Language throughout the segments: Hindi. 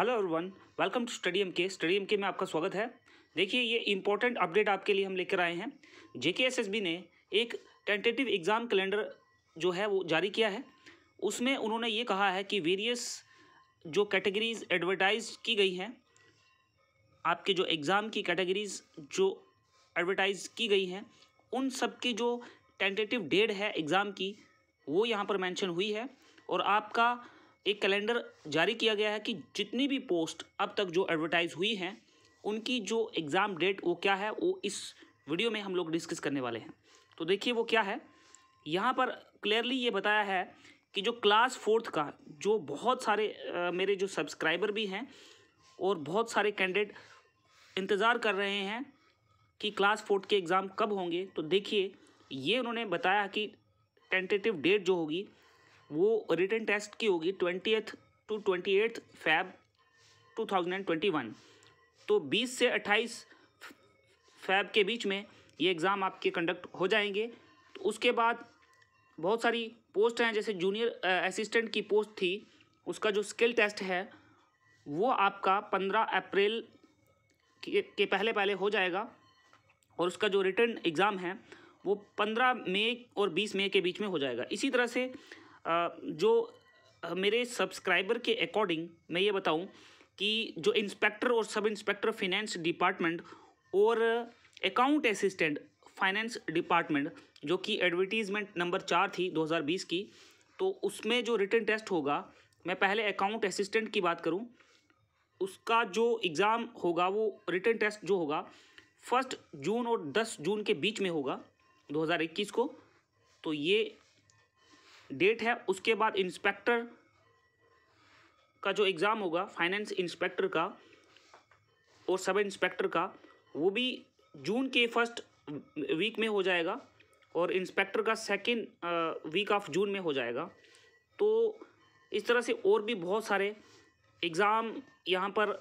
Hello everyone welcome to M K M K में आपका स्वागत है देखिए ये इंपॉर्टेंट अपडेट आपके लिए हम लेकर आए हैं बी ने एक टेंटेटिव एग्ज़ाम कैलेंडर जो है वो जारी किया है उसमें उन्होंने ये कहा है कि वेरियस जो कैटेगरीज एडवर्टाइज की गई हैं आपके जो एग्ज़ाम की कैटेगरीज जो एडवर्टाइज की गई हैं उन सब की जो टेंटेटिव डेट है एग्ज़ाम की वो यहाँ पर मैंशन हुई है और आपका एक कैलेंडर जारी किया गया है कि जितनी भी पोस्ट अब तक जो एडवर्टाइज हुई हैं उनकी जो एग्ज़ाम डेट वो क्या है वो इस वीडियो में हम लोग डिस्कस करने वाले हैं तो देखिए वो क्या है यहाँ पर क्लियरली ये बताया है कि जो क्लास फोर्थ का जो बहुत सारे आ, मेरे जो सब्सक्राइबर भी हैं और बहुत सारे कैंडिडेट इंतज़ार कर रहे हैं कि क्लास फोर्थ के एग्ज़ाम कब होंगे तो देखिए ये उन्होंने बताया कि टेंटेटिव डेट जो होगी वो रिटर्न टेस्ट की होगी twenty two twenty eighth Feb two thousand twenty one तो बीस से अट्ठाईस फैब के बीच में ये एग्ज़ाम आपके कंडक्ट हो जाएंगे तो उसके बाद बहुत सारी पोस्ट हैं जैसे जूनियर असिस्टेंट की पोस्ट थी उसका जो स्किल टेस्ट है वो आपका पंद्रह अप्रैल के पहले पहले हो जाएगा और उसका जो रिटर्न एग्ज़ाम है वो पंद्रह मई और बीस मई के बीच में हो जाएगा इसी तरह से जो मेरे सब्सक्राइबर के अकॉर्डिंग मैं ये बताऊं कि जो इंस्पेक्टर और सब इंस्पेक्टर फिनेंस डिपार्टमेंट और अकाउंट असिस्टेंट फाइनेंस डिपार्टमेंट जो कि एडवर्टीज़मेंट नंबर चार थी 2020 की तो उसमें जो रिटर्न टेस्ट होगा मैं पहले अकाउंट असिस्टेंट की बात करूं उसका जो एग्ज़ाम होगा वो रिटर्न टेस्ट जो होगा फर्स्ट जून और दस जून के बीच में होगा 2021 को तो ये डेट है उसके बाद इंस्पेक्टर का जो एग्ज़ाम होगा फाइनेंस इंस्पेक्टर का और सब इंस्पेक्टर का वो भी जून के फर्स्ट वीक में हो जाएगा और इंस्पेक्टर का सेकेंड वीक ऑफ जून में हो जाएगा तो इस तरह से और भी बहुत सारे एग्ज़ाम यहाँ पर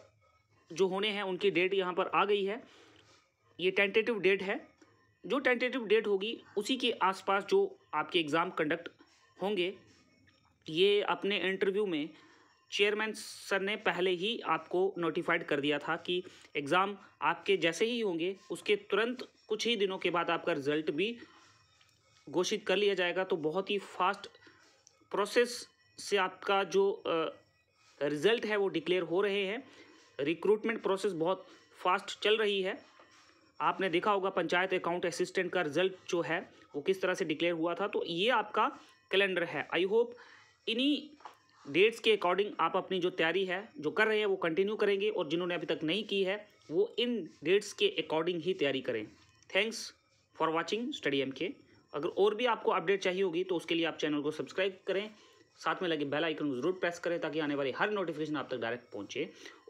जो होने हैं उनकी डेट यहाँ पर आ गई है ये टेंटेटिव डेट है जो टेंटेटिव डेट होगी उसी के आसपास जो आपके एग्ज़ाम कंडक्ट होंगे ये अपने इंटरव्यू में चेयरमैन सर ने पहले ही आपको नोटिफाइड कर दिया था कि एग्ज़ाम आपके जैसे ही होंगे उसके तुरंत कुछ ही दिनों के बाद आपका रिज़ल्ट भी घोषित कर लिया जाएगा तो बहुत ही फास्ट प्रोसेस से आपका जो रिज़ल्ट है वो डिक्लेयर हो रहे हैं रिक्रूटमेंट प्रोसेस बहुत फास्ट चल रही है आपने देखा होगा पंचायत अकाउंट असिस्टेंट का रिजल्ट जो है वो किस तरह से डिक्लेयर हुआ था तो ये आपका कैलेंडर है आई होप इन्हीं डेट्स के अकॉर्डिंग आप अपनी जो तैयारी है जो कर रहे हैं वो कंटिन्यू करेंगे और जिन्होंने अभी तक नहीं की है वो इन डेट्स के अकॉर्डिंग ही तैयारी करें thanks for watching study M K अगर और भी आपको अपडेट चाहिए होगी तो उसके लिए आप चैनल को सब्सक्राइब करें साथ में लगे बेल आइकन को जरूर प्रेस करें ताकि आने वाली हर नोटिफिकेशन आप तक डायरेक्ट पहुंचे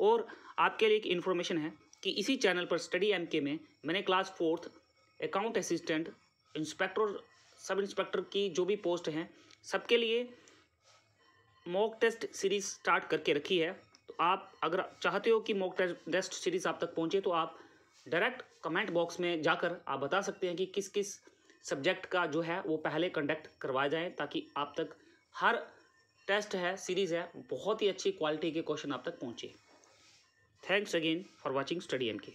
और आपके लिए एक इन्फॉर्मेशन है कि इसी चैनल पर स्टडी एम के में मैंने class fourth account assistant inspector और सब इंस्पेक्टर की जो भी पोस्ट हैं सबके लिए मॉक टेस्ट सीरीज स्टार्ट करके रखी है तो आप अगर चाहते हो कि मॉक टेस्ट सीरीज आप तक पहुंचे तो आप डायरेक्ट कमेंट बॉक्स में जाकर आप बता सकते हैं कि किस किस सब्जेक्ट का जो है वो पहले कंडक्ट करवाया जाए ताकि आप तक हर टेस्ट है सीरीज़ है बहुत ही अच्छी क्वालिटी के क्वेश्चन आप तक पहुँचे Thanks again for watching StudyMK.